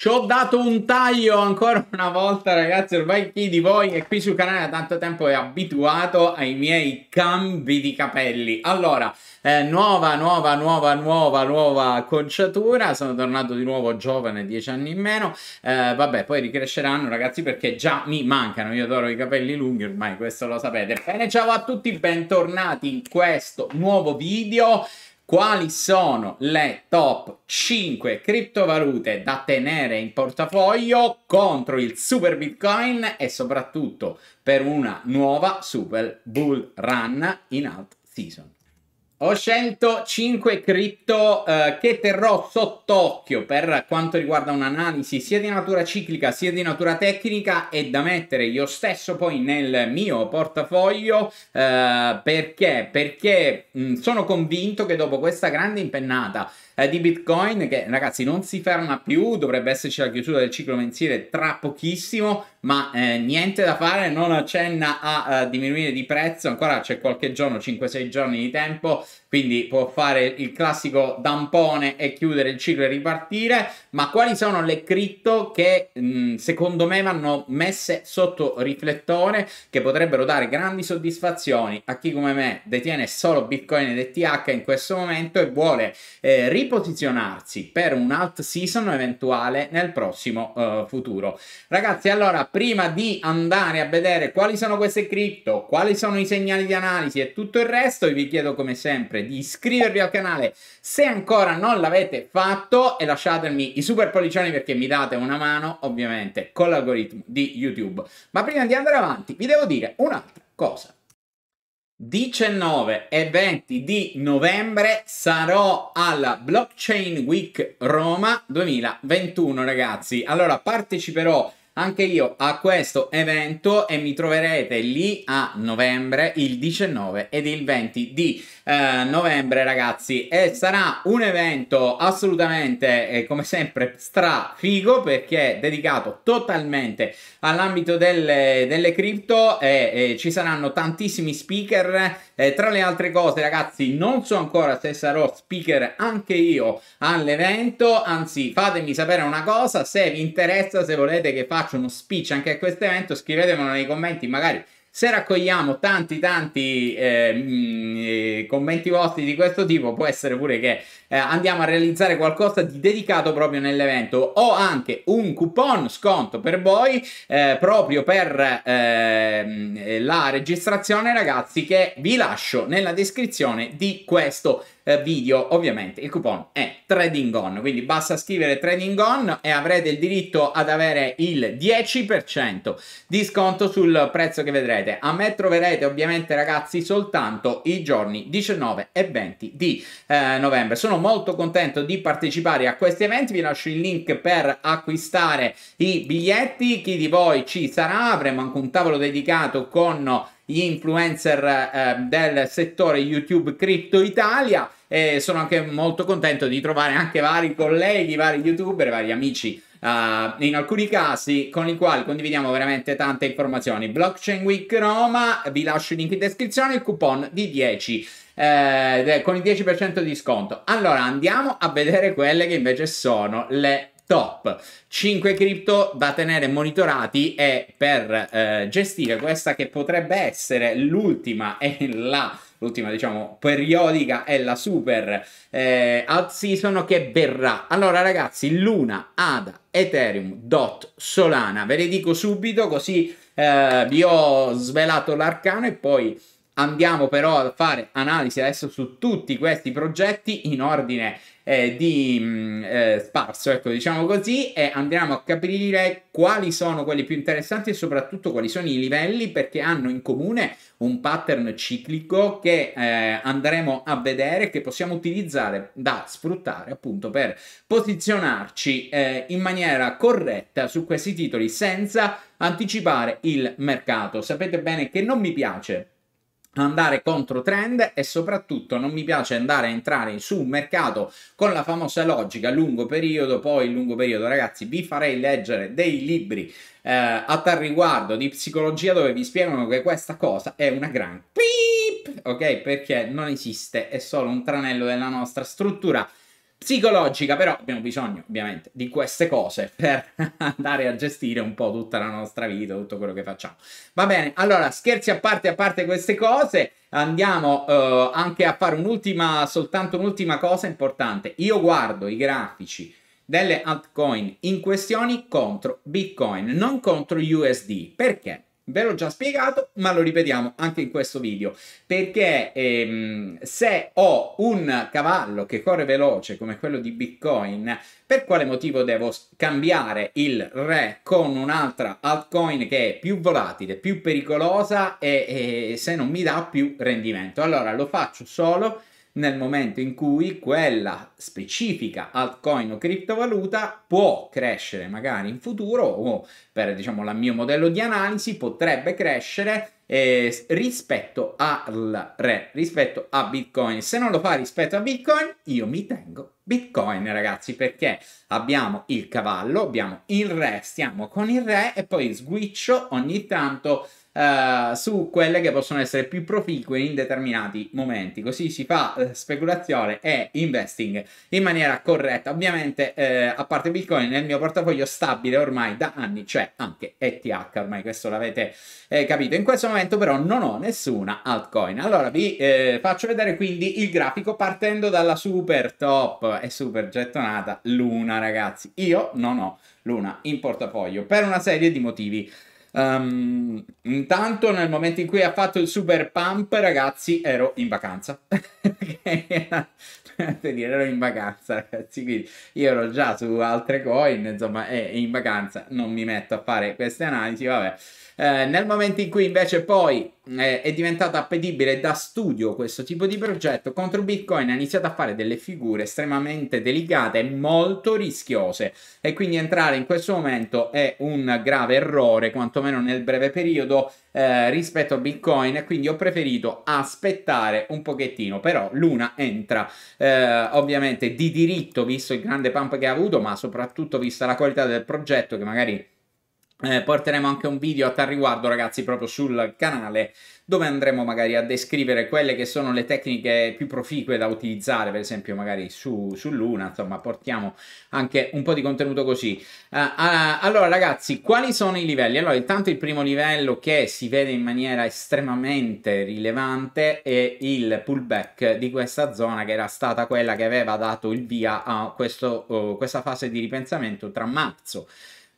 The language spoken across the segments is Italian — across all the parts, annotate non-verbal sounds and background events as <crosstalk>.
Ci ho dato un taglio ancora una volta, ragazzi. Ormai chi di voi è qui sul canale da tanto tempo è abituato ai miei cambi di capelli. Allora, eh, nuova, nuova, nuova, nuova, nuova conciatura. Sono tornato di nuovo giovane, 10 anni in meno. Eh, vabbè, poi ricresceranno, ragazzi, perché già mi mancano. Io adoro i capelli lunghi, ormai questo lo sapete. Bene, ciao a tutti, bentornati in questo nuovo video quali sono le top 5 criptovalute da tenere in portafoglio contro il super bitcoin e soprattutto per una nuova super bull run in out season. Ho 105 cripto eh, che terrò sott'occhio per quanto riguarda un'analisi sia di natura ciclica sia di natura tecnica e da mettere io stesso poi nel mio portafoglio eh, perché? Perché mh, mm, sono convinto che dopo questa grande impennata eh, di Bitcoin che ragazzi non si ferma più, dovrebbe esserci la chiusura del ciclo mensile tra pochissimo, ma eh, niente da fare, non accenna a, a eh, diminuire di prezzo, ancora c'è qualche giorno, 5-6 giorni di tempo quindi può fare il classico dampone e chiudere il ciclo e ripartire, ma quali sono le cripto che mh, mm, secondo me vanno messe sotto riflettore, che potrebbero dare grandi soddisfazioni a chi come me detiene solo Bitcoin ed ETH in questo momento e vuole eh, riposizionarsi per un alt season eventuale nel prossimo eh, futuro. Ragazzi, allora, prima di andare a vedere quali sono queste cripto, quali sono i segnali di analisi e tutto il resto, vi chiedo come sempre sempre di iscrivervi al canale se ancora non l'avete fatto e lasciatemi i super pollicioni perché mi date una mano ovviamente con l'algoritmo di YouTube. Ma prima di andare avanti vi devo dire un'altra cosa. 19 e 20 di novembre sarò alla Blockchain Week Roma 2021 ragazzi allora parteciperò anche io a questo evento e mi troverete lì a novembre il 19 ed il 20 di eh, novembre ragazzi e sarà un evento assolutamente eh, come sempre strafigo perché è dedicato totalmente all'ambito delle, delle cripto e, e, ci saranno tantissimi speaker e, tra le altre cose ragazzi non so ancora se sarò speaker anche io all'evento anzi fatemi sapere una cosa se vi interessa se volete che faccia faccio uno speech anche a questo evento, scrivetemelo nei commenti, magari se raccogliamo tanti tanti eh, mm, eh, commenti vostri di questo tipo può essere pure che eh, andiamo a realizzare qualcosa di dedicato proprio nell'evento o anche un coupon sconto per voi eh, proprio per ehm, eh, la registrazione ragazzi che vi lascio nella descrizione di questo video eh, video, ovviamente il coupon è Trading On, quindi basta scrivere Trading On e avrete il diritto ad avere il 10% di sconto sul prezzo che vedrete. A me troverete ovviamente ragazzi soltanto i giorni 19 e 20 di eh, novembre. Sono molto contento di partecipare a questi eventi, vi lascio il link per acquistare i biglietti, chi di voi ci sarà, avremo anche un tavolo dedicato con gli influencer eh, del settore YouTube Crypto Italia e sono anche molto contento di trovare anche vari colleghi, vari youtuber, vari amici Uh, in alcuni casi con i quali condividiamo veramente tante informazioni. Blockchain Week Roma, vi lascio il link in descrizione, il coupon di 10 eh, con il 10% di sconto. Allora andiamo a vedere quelle che invece sono le top 5 cripto da tenere monitorati e per eh, gestire questa che potrebbe essere l'ultima e la l'ultima diciamo periodica e la super eh, alt season che verrà allora ragazzi luna ada ethereum dot solana ve le dico subito così eh, vi ho svelato l'arcano e poi Andiamo però a fare analisi adesso su tutti questi progetti in ordine eh, di mh, mm, eh, sparso, ecco diciamo così, e andiamo a capire quali sono quelli più interessanti e soprattutto quali sono i livelli perché hanno in comune un pattern ciclico che eh, andremo a vedere che possiamo utilizzare da sfruttare appunto per posizionarci eh, in maniera corretta su questi titoli senza anticipare il mercato. Sapete bene che non mi piace andare contro trend e soprattutto non mi piace andare a entrare su un mercato con la famosa logica lungo periodo, poi lungo periodo ragazzi vi farei leggere dei libri eh, a tal riguardo di psicologia dove vi spiegano che questa cosa è una gran pip, ok? Perché non esiste, è solo un tranello della nostra struttura psicologica, però abbiamo bisogno ovviamente di queste cose per <laughs> andare a gestire un po' tutta la nostra vita, tutto quello che facciamo. Va bene, allora scherzi a parte, a parte queste cose, andiamo eh, anche a fare un'ultima, soltanto un'ultima cosa importante. Io guardo i grafici delle altcoin in questione contro Bitcoin, non contro USD. Perché? Ve l'ho già spiegato, ma lo ripetiamo anche in questo video, perché ehm, se ho un cavallo che corre veloce come quello di Bitcoin, per quale motivo devo cambiare il re con un'altra altcoin che è più volatile, più pericolosa e, e se non mi dà più rendimento? Allora lo faccio solo nel momento in cui quella specifica altcoin o criptovaluta può crescere magari in futuro o per diciamo il mio modello di analisi potrebbe crescere eh, rispetto al re, rispetto a Bitcoin. Se non lo fa rispetto a Bitcoin, io mi tengo Bitcoin, ragazzi, perché abbiamo il cavallo, abbiamo il re, stiamo con il re e poi sguiccio ogni tanto eh, su quelle che possono essere più proficue in determinati momenti. Così si fa eh, speculazione e investing in maniera corretta. Ovviamente, eh, a parte Bitcoin, nel mio portafoglio stabile ormai da anni c'è anche ETH, ormai questo l'avete eh, capito. In questo momento però non ho nessuna altcoin. Allora vi eh, faccio vedere quindi il grafico partendo dalla super top e super gettonata Luna, ragazzi. Io non ho Luna in portafoglio per una serie di motivi Um, intanto nel momento in cui ha fatto il super pump, ragazzi, ero in vacanza. per <laughs> dire, ero in vacanza, ragazzi. Quindi io ero già su altre coin, insomma, e in vacanza non mi metto a fare queste analisi, vabbè. Eh, nel momento in cui invece poi eh, è diventato appetibile da studio questo tipo di progetto, contro Bitcoin ha iniziato a fare delle figure estremamente delicate e molto rischiose e quindi entrare in questo momento è un grave errore, quantomeno nel breve periodo eh, rispetto a Bitcoin e quindi ho preferito aspettare un pochettino, però Luna entra eh, ovviamente di diritto visto il grande pump che ha avuto, ma soprattutto vista la qualità del progetto che magari eh, porteremo anche un video a tal riguardo ragazzi proprio sul canale dove andremo magari a descrivere quelle che sono le tecniche più proficue da utilizzare per esempio magari su, su Luna insomma portiamo anche un po' di contenuto così uh, uh, allora ragazzi quali sono i livelli? Allora intanto il primo livello che si vede in maniera estremamente rilevante è il pullback di questa zona che era stata quella che aveva dato il via a questo, uh, questa fase di ripensamento tra marzo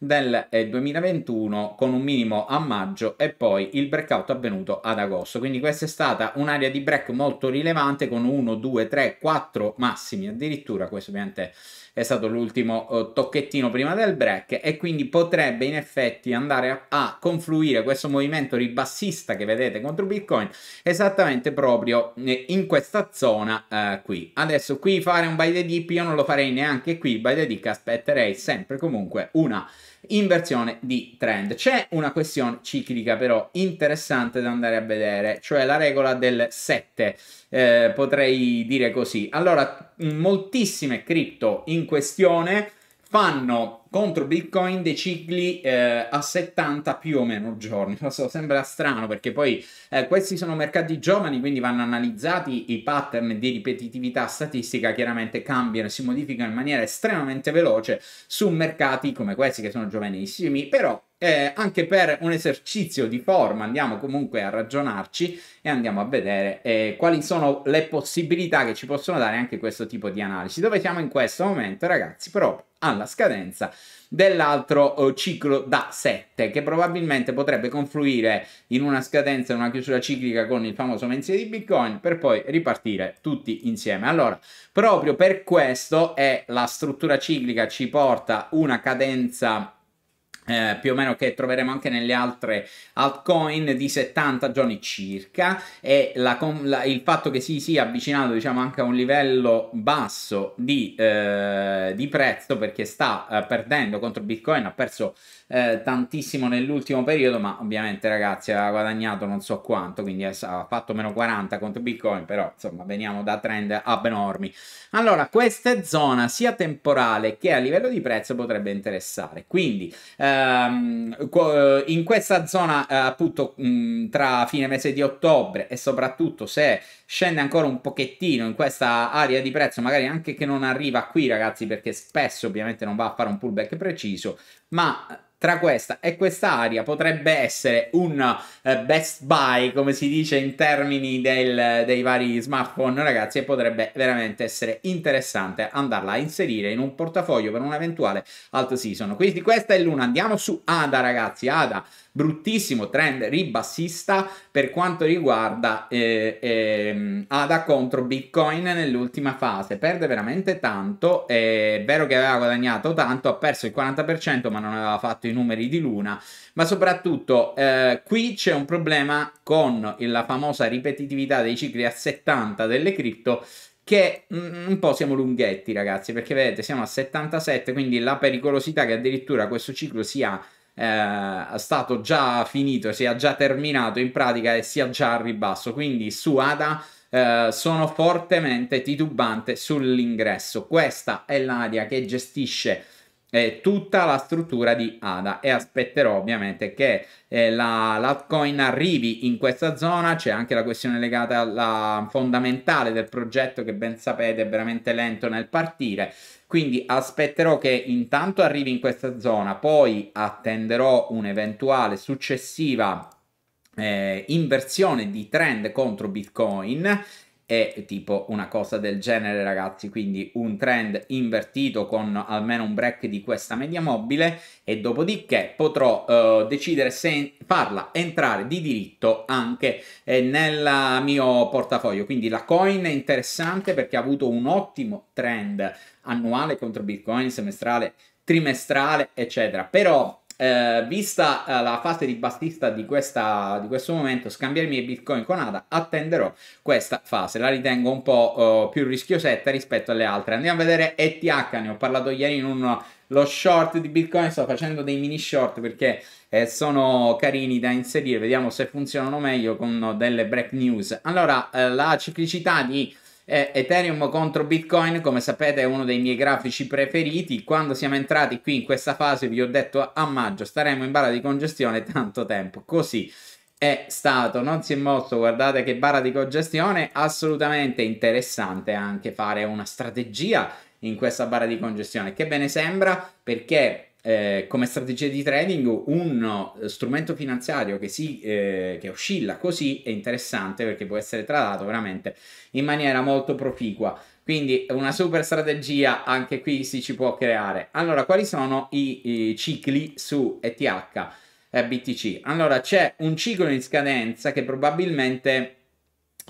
del 2021 eh, con un minimo a maggio e poi il breakout avvenuto ad agosto. Quindi questa è stata un'area di break molto rilevante con 1, 2, 3, 4 massimi addirittura, questo ovviamente è stato l'ultimo eh, tocchettino prima del break e quindi potrebbe in effetti andare a, a confluire questo movimento ribassista che vedete contro Bitcoin esattamente proprio eh, in questa zona eh, qui. Adesso qui fare un buy the dip io non lo farei neanche qui, buy the dip aspetterei sempre comunque una inversione di trend. C'è una questione ciclica però interessante da andare a vedere, cioè la regola del 7, eh, potrei dire così. Allora, moltissime cripto in questione fanno contro Bitcoin dei cicli eh, a 70 più o meno giorni. Lo so, sembra strano perché poi eh, questi sono mercati giovani, quindi vanno analizzati i pattern di ripetitività statistica, chiaramente cambiano e si modificano in maniera estremamente veloce su mercati come questi che sono giovanissimi, però eh, anche per un esercizio di forma andiamo comunque a ragionarci e andiamo a vedere eh, quali sono le possibilità che ci possono dare anche questo tipo di analisi dove siamo in questo momento ragazzi proprio alla scadenza dell'altro eh, ciclo da 7 che probabilmente potrebbe confluire in una scadenza, in una chiusura ciclica con il famoso mensile di Bitcoin per poi ripartire tutti insieme. Allora, proprio per questo è la struttura ciclica ci porta una cadenza eh, più o meno che troveremo anche nelle altre altcoin di 70 giorni circa e la, la, il fatto che si sia avvicinato diciamo anche a un livello basso di, eh, di prezzo perché sta eh, perdendo contro bitcoin ha perso eh, tantissimo nell'ultimo periodo ma ovviamente ragazzi ha guadagnato non so quanto quindi ha fatto meno 40 contro bitcoin però insomma veniamo da trend abnormi allora questa zona sia temporale che a livello di prezzo potrebbe interessare quindi eh, Ehm, eh, in questa zona eh, appunto mm, tra fine mese di ottobre e soprattutto se scende ancora un pochettino in questa area di prezzo magari anche che non arriva qui ragazzi perché spesso ovviamente non va a fare un pullback preciso ma tra questa e quest'area potrebbe essere un eh, best buy, come si dice in termini del, dei vari smartphone, ragazzi, e potrebbe veramente essere interessante andarla a inserire in un portafoglio per un eventuale alt season. Quindi questa è l'una. Andiamo su Ada, ragazzi. Ada bruttissimo trend ribassista per quanto riguarda eh, eh, ADA contro Bitcoin nell'ultima fase. Perde veramente tanto, è vero che aveva guadagnato tanto, ha perso il 40% ma non aveva fatto i numeri di Luna, ma soprattutto eh, qui c'è un problema con la famosa ripetitività dei cicli a 70 delle cripto che mm, un po' siamo lunghetti ragazzi perché vedete siamo a 77 quindi la pericolosità che addirittura questo ciclo sia eh, stato già finito sia già terminato in pratica e sia già a ribasso quindi su ADA eh, sono fortemente titubante sull'ingresso questa è l'area che gestisce eh, tutta la struttura di ADA e aspetterò ovviamente che eh, la l'altcoin arrivi in questa zona c'è anche la questione legata alla fondamentale del progetto che ben sapete è veramente lento nel partire quindi aspetterò che intanto arrivi in questa zona poi attenderò un'eventuale successiva eh, inversione di trend contro bitcoin è tipo una cosa del genere ragazzi quindi un trend invertito con almeno un break di questa media mobile e dopodiché potrò eh, decidere se farla entrare di diritto anche eh, nel mio portafoglio quindi la coin è interessante perché ha avuto un ottimo trend annuale contro bitcoin semestrale trimestrale eccetera però eh, vista eh, la fase di bassista di, questa, di questo momento, scambiare i miei bitcoin con ADA, attenderò questa fase. La ritengo un po' eh, più rischiosetta rispetto alle altre. Andiamo a vedere ETH, ne ho parlato ieri in uno, lo short di Bitcoin. Sto facendo dei mini short perché eh, sono carini da inserire. Vediamo se funzionano meglio con delle break news. Allora, eh, la ciclicità di eh, Ethereum contro Bitcoin, come sapete, è uno dei miei grafici preferiti. Quando siamo entrati qui in questa fase, vi ho detto a maggio staremo in barra di congestione tanto tempo. Così è stato, non si è mosso, guardate che barra di congestione, assolutamente interessante anche fare una strategia in questa barra di congestione. Che ve ne sembra? Perché eh, come strategia di trading uno eh, strumento finanziario che, si, eh, che oscilla così è interessante perché può essere tradato veramente in maniera molto proficua. Quindi una super strategia anche qui si ci può creare. Allora, quali sono i, i cicli su ETH e eh, BTC? Allora, c'è un ciclo in scadenza che probabilmente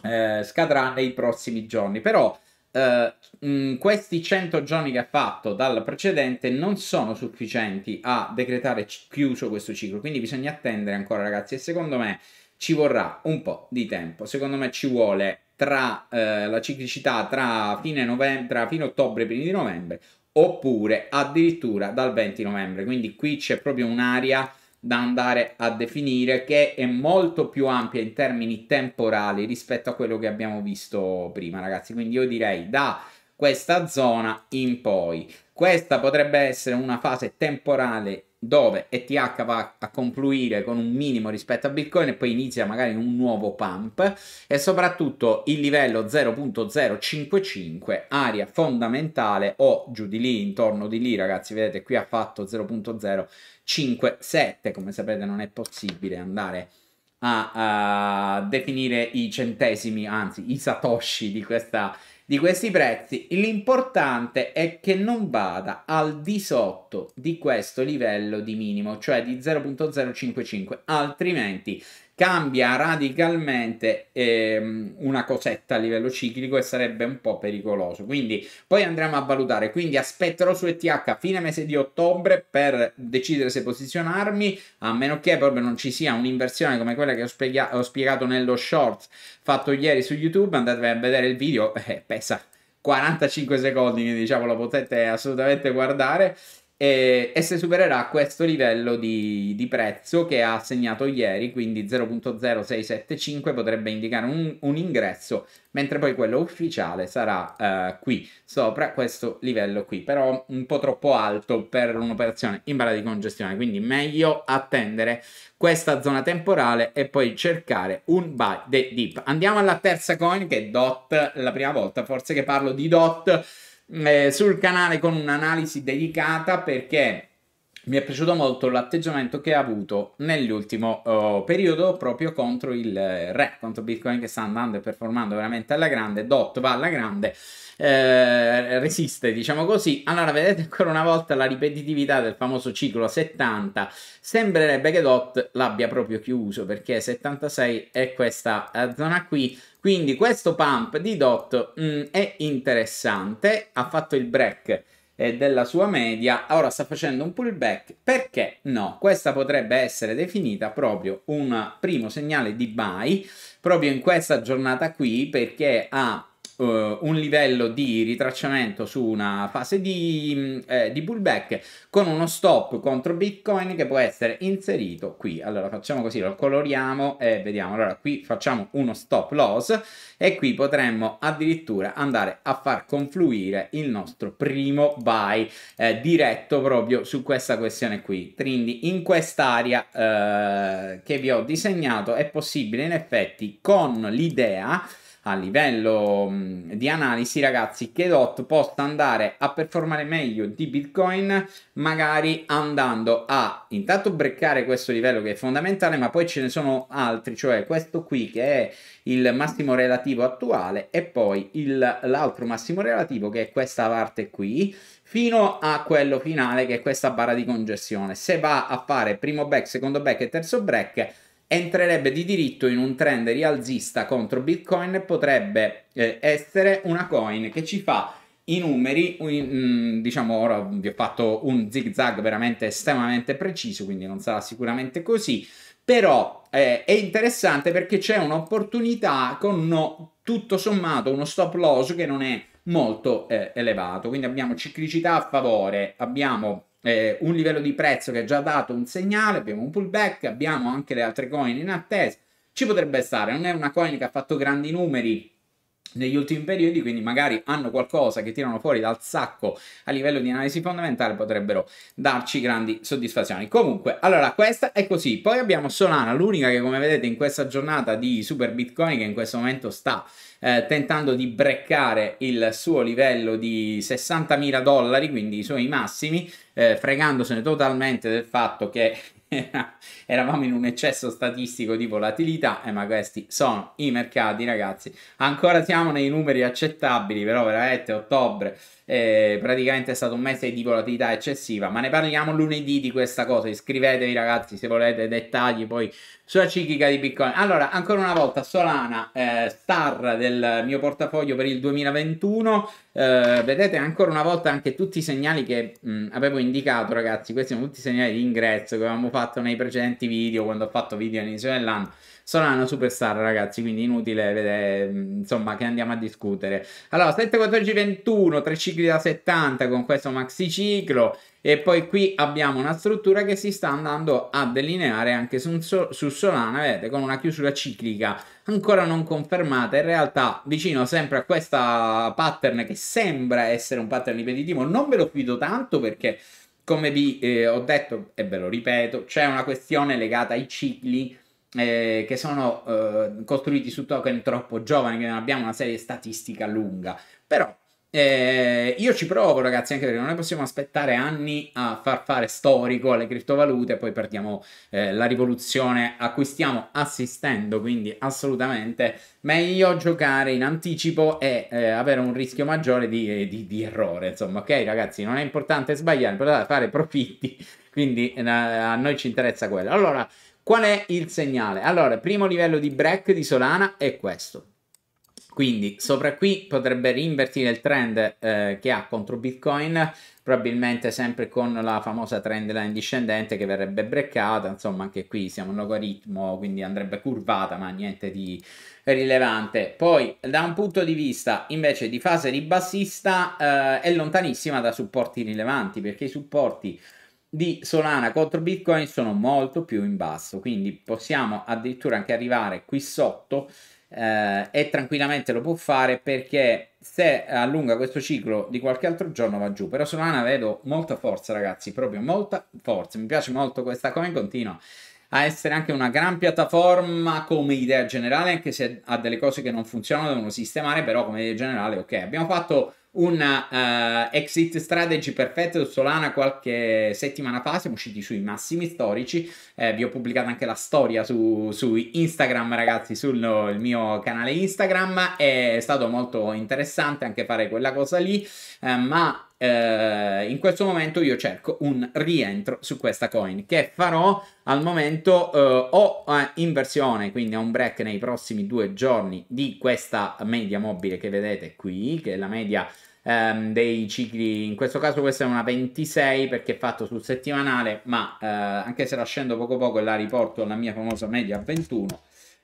eh, scadrà nei prossimi giorni, però mh, eh, mm, questi 100 giorni che ha fatto dal precedente non sono sufficienti a decretare c- chiuso questo ciclo, quindi bisogna attendere ancora ragazzi e secondo me ci vorrà un po' di tempo, secondo me ci vuole tra uh, la ciclicità tra fine, novembre, tra fine ottobre e primi di novembre oppure addirittura dal 20 novembre, quindi qui c'è proprio un'area da andare a definire che è molto più ampia in termini temporali rispetto a quello che abbiamo visto prima ragazzi quindi io direi da questa zona in poi questa potrebbe essere una fase temporale dove ETH va a confluire con un minimo rispetto a Bitcoin e poi inizia magari un nuovo pump e soprattutto il livello 0.055 area fondamentale o giù di lì intorno di lì ragazzi vedete qui ha fatto 0.0 5, 7. Come sapete non è possibile andare a, a definire i centesimi, anzi i satoshi di, questa, di questi prezzi. L'importante è che non vada al di sotto di questo livello di minimo, cioè di 0.055, altrimenti cambia radicalmente ehm, una cosetta a livello ciclico e sarebbe un po' pericoloso. Quindi poi andremo a valutare. Quindi aspetterò su ETH a fine mese di ottobre per decidere se posizionarmi, a meno che proprio non ci sia un'inversione come quella che ho, spiega- ho spiegato nello short fatto ieri su YouTube. Andatevi a vedere il video, eh, pesa 45 secondi, diciamo lo potete assolutamente guardare e, e se supererà questo livello di, di, prezzo che ha segnato ieri, quindi 0.0675 potrebbe indicare un, un ingresso, mentre poi quello ufficiale sarà eh, qui, sopra questo livello qui, però un po' troppo alto per un'operazione in barra di congestione, quindi meglio attendere questa zona temporale e poi cercare un buy the dip. Andiamo alla terza coin che è DOT, la prima volta forse che parlo di DOT, Mm, eh, sul canale con un'analisi dedicata perché mi è piaciuto molto l'atteggiamento che ha avuto nell'ultimo oh, periodo proprio contro il eh, re, contro Bitcoin che sta andando e performando veramente alla grande, DOT va alla grande, eh, resiste diciamo così. Allora vedete ancora una volta la ripetitività del famoso ciclo 70, sembrerebbe che DOT l'abbia proprio chiuso perché 76 è questa eh, zona qui quindi questo pump di Dot mh, mm, è interessante, ha fatto il break eh, della sua media, ora sta facendo un pullback, perché no? Questa potrebbe essere definita proprio un primo segnale di buy, proprio in questa giornata qui, perché ha uh, un livello di ritracciamento su una fase di, mm, eh, di pullback con uno stop contro Bitcoin che può essere inserito qui. Allora facciamo così, lo coloriamo e vediamo. Allora qui facciamo uno stop loss e qui potremmo addirittura andare a far confluire il nostro primo buy eh, diretto proprio su questa questione qui. Quindi in quest'area eh, che vi ho disegnato è possibile in effetti con l'idea a livello mh, di analisi, ragazzi, che DOT possa andare a performare meglio di Bitcoin, magari andando a intanto breccare questo livello che è fondamentale, ma poi ce ne sono altri, cioè questo qui che è il massimo relativo attuale e poi il, l'altro massimo relativo che è questa parte qui, fino a quello finale che è questa barra di congestione. Se va a fare primo back, secondo back e terzo break, entrerebbe di diritto in un trend rialzista contro Bitcoin e potrebbe eh, essere una coin che ci fa i numeri, in, mm, diciamo ora vi ho fatto un zigzag veramente estremamente preciso, quindi non sarà sicuramente così, però eh, è interessante perché c'è un'opportunità con uno, tutto sommato uno stop loss che non è molto eh, elevato, quindi abbiamo ciclicità a favore, abbiamo eh, un livello di prezzo che ha già dato un segnale, abbiamo un pullback, abbiamo anche le altre coin in attesa, ci potrebbe stare, non è una coin che ha fatto grandi numeri negli ultimi periodi, quindi magari hanno qualcosa che tirano fuori dal sacco a livello di analisi fondamentale, potrebbero darci grandi soddisfazioni. Comunque, allora questa è così. Poi abbiamo Solana, l'unica che come vedete in questa giornata di Super Bitcoin che in questo momento sta eh, tentando di breccare il suo livello di 60.000 dollari, quindi i suoi massimi, eh, fregandosene totalmente del fatto che eravamo in un eccesso statistico di volatilità, eh, ma questi sono i mercati ragazzi, ancora siamo nei numeri accettabili, però veramente ottobre eh, praticamente è stato un mese di volatilità eccessiva, ma ne parliamo lunedì di questa cosa, iscrivetevi ragazzi se volete dettagli poi sulla ciclica di Bitcoin. Allora, ancora una volta Solana, eh, star del mio portafoglio per il 2021, eh, vedete ancora una volta anche tutti i segnali che mh, mm, avevo indicato, ragazzi. Questi sono tutti i segnali di ingresso che avevamo fatto nei precedenti video, quando ho fatto video all'inizio dell'anno sono una superstar, ragazzi, quindi inutile vedere, insomma, che andiamo a discutere. Allora, 7, 14, 21, 3 cicli da 70 con questo maxiciclo. E poi qui abbiamo una struttura che si sta andando a delineare anche su, su Solana, vedete, con una chiusura ciclica ancora non confermata, in realtà vicino sempre a questa pattern che sembra essere un pattern ripetitivo, non ve lo fido tanto perché come vi eh, ho detto e ve lo ripeto, c'è una questione legata ai cicli eh, che sono eh, costruiti su token troppo giovani, che non abbiamo una serie statistica lunga. Però eh, io ci provo, ragazzi, anche perché non ne possiamo aspettare anni a far fare storico alle criptovalute e poi perdiamo eh, la rivoluzione a cui stiamo assistendo. Quindi, assolutamente meglio giocare in anticipo e eh, avere un rischio maggiore di, eh, di, di, errore. Insomma, ok, ragazzi, non è importante sbagliare, però fare profitti. <laughs> Quindi eh, a noi ci interessa quello. Allora, Qual è il segnale? Allora, primo livello di break di Solana è questo. Quindi sopra qui potrebbe rinvertire il trend eh, che ha contro Bitcoin, probabilmente sempre con la famosa trend line discendente che verrebbe breccata, insomma anche qui siamo un logaritmo, quindi andrebbe curvata, ma niente di rilevante. Poi da un punto di vista invece di fase ribassista eh, è lontanissima da supporti rilevanti, perché i supporti di Solana contro Bitcoin sono molto più in basso, quindi possiamo addirittura anche arrivare qui sotto eh, e tranquillamente lo può fare perché se allunga questo ciclo di qualche altro giorno va giù, però Solana vedo molta forza ragazzi, proprio molta forza, mi piace molto questa come continua a essere anche una gran piattaforma come idea generale, anche se ha delle cose che non funzionano, devono sistemare, però come idea generale ok, abbiamo fatto una uh, exit strategy perfetta su Solana qualche settimana fa, siamo usciti sui massimi storici, eh, vi ho pubblicato anche la storia su, su Instagram ragazzi, sul no, mio canale Instagram, è stato molto interessante anche fare quella cosa lì, eh, ma eh, in questo momento io cerco un rientro su questa coin che farò al momento eh, o in versione quindi a un break nei prossimi due giorni di questa media mobile che vedete qui che è la media ehm, dei cicli in questo caso questa è una 26 perché è fatto sul settimanale ma eh, anche se la scendo poco poco e la riporto alla mia famosa media 21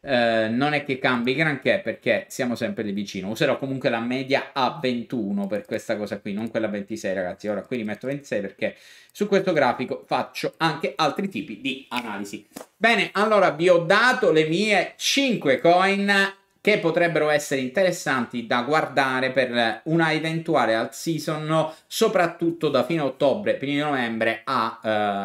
eh, non è che cambi granché perché siamo sempre lì vicino. Userò comunque la media a 21 per questa cosa qui, non quella 26 ragazzi. Ora qui rimetto 26 perché su questo grafico faccio anche altri tipi di analisi. Bene, allora vi ho dato le mie 5 coin che potrebbero essere interessanti da guardare per una eventuale alt season, soprattutto da fine ottobre, fine novembre a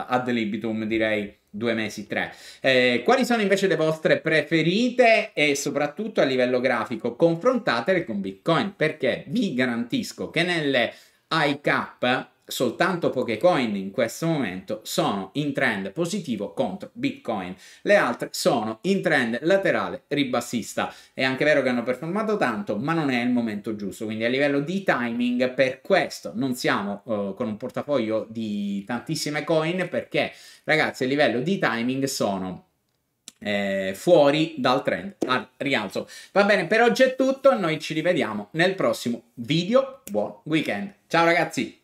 uh, ad libitum direi due mesi, tre. Eh, quali sono invece le vostre preferite e soprattutto a livello grafico confrontatele con Bitcoin perché vi garantisco che nelle ICAP soltanto poche coin in questo momento sono in trend positivo contro Bitcoin. Le altre sono in trend laterale ribassista. È anche vero che hanno performato tanto, ma non è il momento giusto. Quindi a livello di timing, per questo non siamo uh, con un portafoglio di tantissime coin, perché ragazzi a livello di timing sono... Eh, fuori dal trend al rialzo va bene per oggi è tutto noi ci rivediamo nel prossimo video buon weekend ciao ragazzi